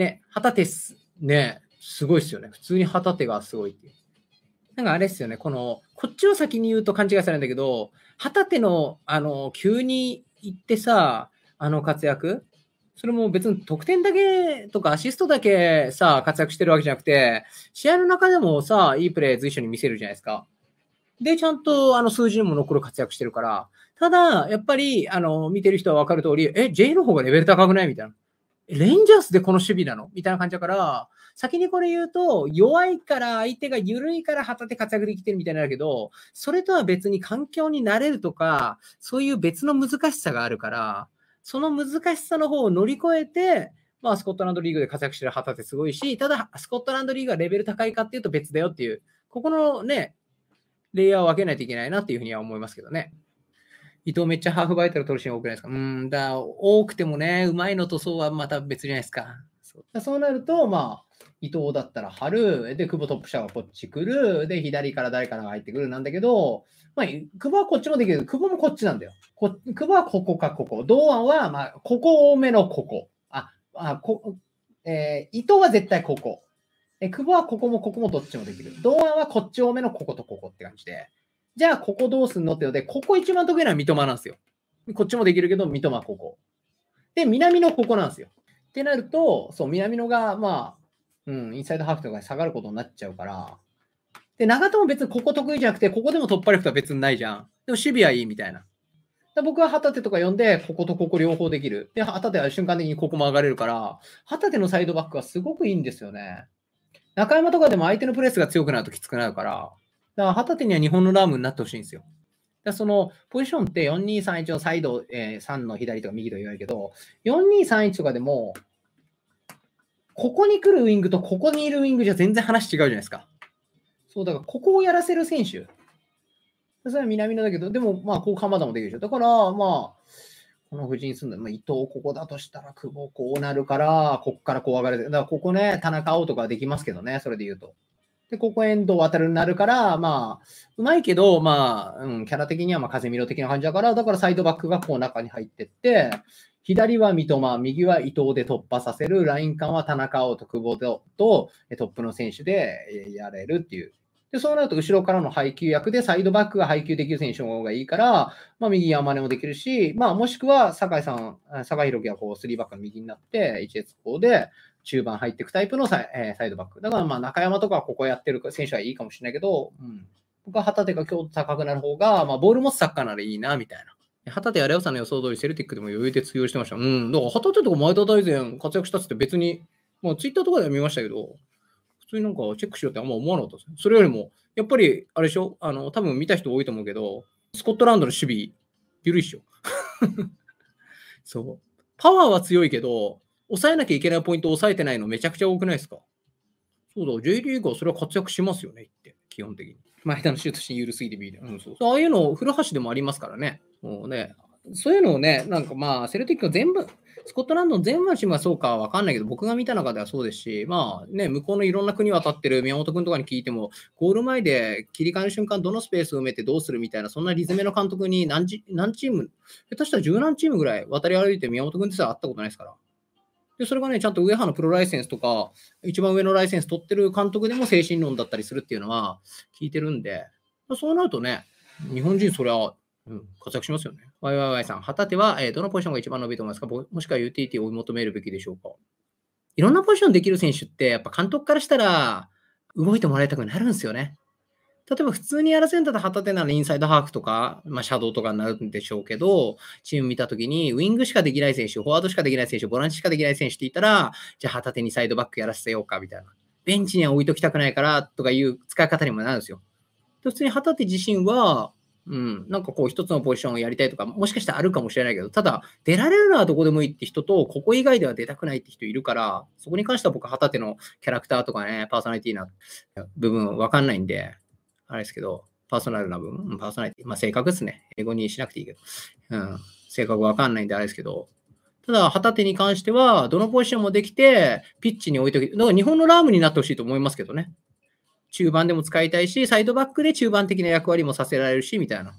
ね、旗手す、ね、すごいっすよね。普通に旗手がすごいっていう。なんかあれっすよね、この、こっちを先に言うと勘違いされるんだけど、旗手の、あの、急に行ってさ、あの活躍それも別に得点だけとかアシストだけさ、活躍してるわけじゃなくて、試合の中でもさ、いいプレー随所に見せるじゃないですか。で、ちゃんとあの数字にも残る活躍してるから、ただ、やっぱり、あの、見てる人はわかる通り、え、J の方がレベル高くないみたいな。レンジャースでこの守備なのみたいな感じだから、先にこれ言うと、弱いから相手が緩いから旗手活躍できてるみたいなんだけど、それとは別に環境に慣れるとか、そういう別の難しさがあるから、その難しさの方を乗り越えて、まあ、スコットランドリーグで活躍してる旗手すごいし、ただ、スコットランドリーグはレベル高いかっていうと別だよっていう、ここのね、レイヤーを分けないといけないなっていうふうには思いますけどね。伊藤めっちゃハーフバイタル取るシーン多くないですかうん、だ多くてもね、うまいのとそうはまた別じゃないですか。そうそうなると、まあ、伊藤だったら張る、で、久保トップ下がこっち来る、で、左から誰かが入ってくるなんだけど、まあ、久保はこっちもできるけど、久保もこっちなんだよ。こ久保はここかここ。堂安は、まあ、ここ多めのここ。あ、あこえー、伊藤は絶対ここ。え久保はここもここもどっちもできる。堂安はこっち多めのこことここって感じで。じゃあ、ここどうすんのってので、ここ一番得意なのは三笘なんですよ。こっちもできるけど、三笘ここ。で、南野ここなんですよ。ってなると、そう、南野が、まあ、うん、インサイドハーフとかに下がることになっちゃうから、で、長友別にここ得意じゃなくて、ここでも突破力とは別にないじゃん。でも守備はいいみたいな。僕は旗手とか呼んで、こことここ両方できる。で、旗手は瞬間的にここも上がれるから、旗手のサイドバックはすごくいいんですよね。中山とかでも相手のプレスが強くなるときつくなるから、だから旗手には日本のラームになってほしいんですよ。だそのポジションって4231をサイド、えー、3の左とか右とか言われるけど、4231とかでも、ここに来るウィングとここにいるウィングじゃ全然話違うじゃないですか。そう、だからここをやらせる選手。それは南野だけど、でもまあ、こう鎌田もできるでしょ。だから、まあ、この布陣すんだ。まあ、伊藤ここだとしたら、久保こうなるから、こっからこう上がる。だからここね、田中碧とかできますけどね、それで言うと。で、ここ遠藤渡るになるから、まあ、うまいけど、まあ、うん、キャラ的にはまあ風見ろ的な感じだから、だからサイドバックがこう中に入ってって、左は三笘、右は伊藤で突破させる、ライン間は田中碧と久保とトップの選手でやれるっていうで、そうなると後ろからの配球役でサイドバックが配球できる選手の方がいいから、まあ、右山根もできるし、まあ、もしくは酒井さん、酒井宏樹がこう3バックの右になって、h 列法で中盤入っていくタイプのサイ,、えサイドバック。だからまあ中山とかここやってる選手はいいかもしれないけど、うん、僕は旗手が強度高くなる方が、まあ、ボール持つサッカーならいいなみたいな。旗手やれオさんの予想通りセルティックでも余裕で通用してました。うん、だから旗手とか前田大然活躍したっつって別に、まあ、ツイッターとかでは見ましたけど、通になんかチェックしようってあんま思わなかったですそれよりも、やっぱり、あれでしょあの、多分見た人多いと思うけど、スコットランドの守備、緩いっしょ。そう。パワーは強いけど、抑えなきゃいけないポイントを抑えてないのめちゃくちゃ多くないですかそうだ、J リーグはそれは活躍しますよねって、基本的に。前田のシュートし緩すぎてビール。うん、そうそうああいうの、古橋でもありますからね。もうね、そういうのをね、なんかまあ、セルティックの全部、スコットランドの全チームはそうかわかんないけど、僕が見た中ではそうですし、まあね、向こうのいろんな国渡ってる宮本君とかに聞いても、ゴール前で切り替える瞬間、どのスペースを埋めてどうするみたいな、そんなリズめの監督に何チーム、下手したら十何チームぐらい渡り歩いて宮本君ってさ、会ったことないですから。で、それがね、ちゃんと上派のプロライセンスとか、一番上のライセンス取ってる監督でも精神論だったりするっていうのは聞いてるんで、そうなるとね、日本人そりゃうん、活躍しますよね。YYY さん、旗手は、えー、どのポジションが一番伸びると思いますかもしくは UTT を追い求めるべきでしょうかいろんなポジションできる選手って、やっぱ監督からしたら、動いてもらいたくなるんですよね。例えば普通にやらせんだら旗手ならインサイドハーフとか、まあ、シャドウとかになるんでしょうけど、チーム見たときに、ウィングしかできない選手、フォワードしかできない選手、ボランチしかできない選手って言ったら、じゃあ旗手にサイドバックやらせようかみたいな。ベンチには置いときたくないからとかいう使い方にもなるんですよ。普通に旗手自身は、うん、なんかこう一つのポジションをやりたいとか、もしかしたらあるかもしれないけど、ただ出られるのはどこでもいいって人と、ここ以外では出たくないって人いるから、そこに関しては僕、旗手のキャラクターとかね、パーソナリティな部分わかんないんで、あれですけど、パーソナルな部分、パーソナリティ、まあ性格ですね。英語にしなくていいけど、うん、性格わかんないんであれですけど、ただ、旗手に関しては、どのポジションもできて、ピッチに置いておき、だから日本のラームになってほしいと思いますけどね。中盤でも使いたいし、サイドバックで中盤的な役割もさせられるし、みたいな。